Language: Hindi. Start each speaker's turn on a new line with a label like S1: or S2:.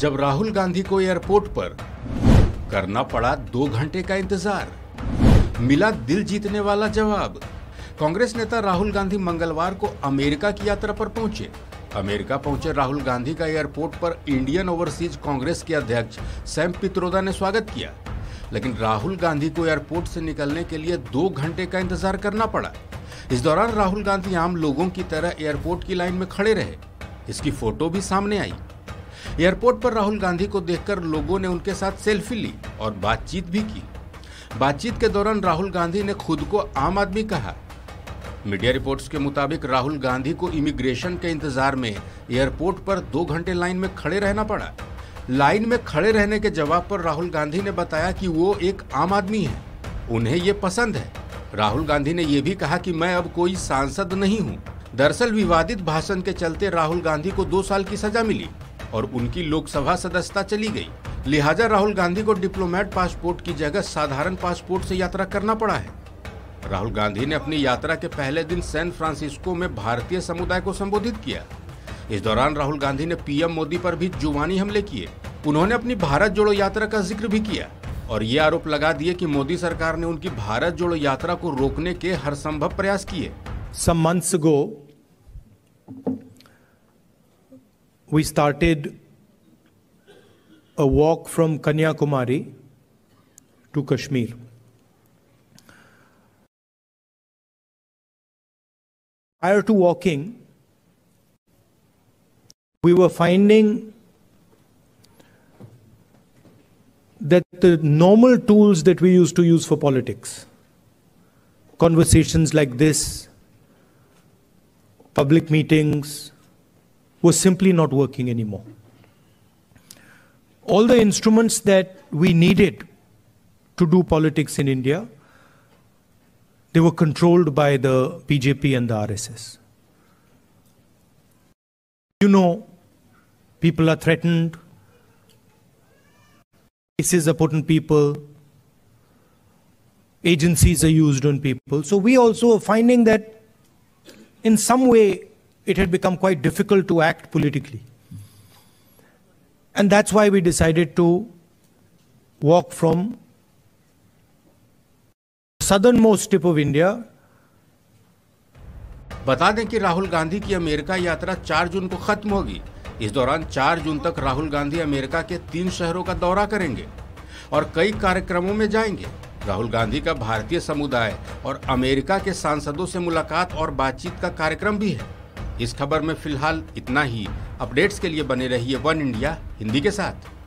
S1: जब राहुल गांधी को एयरपोर्ट पर करना पड़ा दो घंटे का इंतजार मिला दिल जीतने वाला जवाब कांग्रेस नेता राहुल गांधी मंगलवार को अमेरिका की यात्रा पर पहुंचे अमेरिका पहुंचे राहुल गांधी का एयरपोर्ट पर इंडियन ओवरसीज कांग्रेस के अध्यक्ष सैम पित्रोदा ने स्वागत किया लेकिन राहुल गांधी को एयरपोर्ट से निकलने के लिए दो घंटे का इंतजार करना पड़ा इस दौरान राहुल गांधी आम लोगों की तरह एयरपोर्ट की लाइन में खड़े रहे इसकी फोटो भी सामने आई एयरपोर्ट पर राहुल गांधी को देखकर लोगों ने उनके साथ सेल्फी ली और बातचीत भी की बातचीत के दौरान राहुल गांधी ने खुद को आम आदमी कहा मीडिया रिपोर्ट्स के मुताबिक राहुल गांधी को इमिग्रेशन के इंतजार में एयरपोर्ट पर दो घंटे लाइन में खड़े रहना पड़ा लाइन में खड़े रहने के जवाब पर राहुल गांधी ने बताया कि वो एक आम आदमी है उन्हें ये पसंद है राहुल गांधी ने यह भी कहा कि मैं अब कोई सांसद नहीं हूँ दरअसल विवादित भाषण के चलते राहुल गांधी को दो साल की सजा मिली और उनकी लोकसभा सदस्यता चली गई लिहाजा राहुल गांधी को डिप्लोमेट पासपोर्ट की जगह साधारण पासपोर्ट से यात्रा करना पड़ा है राहुल गांधी ने अपनी यात्रा के पहले दिन सैन फ्रांसिस्को में भारतीय समुदाय को संबोधित किया इस दौरान राहुल गांधी ने पीएम मोदी पर भी जुबानी हमले किए उन्होंने अपनी भारत जोड़ो यात्रा का जिक्र भी किया और ये आरोप लगा दिए कि मोदी सरकार ने उनकी भारत जोड़ो यात्रा को रोकने के हर संभव प्रयास किए सम we started
S2: a walk from Kanyakumari to Kashmir. Prior to walking, we were finding that the normal tools that we used to use for politics, conversations like this, public meetings, was simply not working anymore. All the instruments that we needed to do politics in India, they were controlled by the BJP and the RSS. You know, people are threatened, cases are put on people, agencies are used on people. So we also are finding that in some way it had become quite difficult to act politically. And that's why we decided to walk from southernmost tip of India.
S1: बता दें कि राहुल गांधी की अमेरिका यात्रा 4 जून को खत्म होगी इस दौरान 4 जून तक राहुल गांधी अमेरिका के तीन शहरों का दौरा करेंगे और कई कार्यक्रमों में जाएंगे राहुल गांधी का भारतीय समुदाय और अमेरिका के सांसदों से मुलाकात और बातचीत का कार्यक्रम भी है इस खबर में फिलहाल इतना ही अपडेट्स के लिए बने रहिए वन इंडिया हिंदी के साथ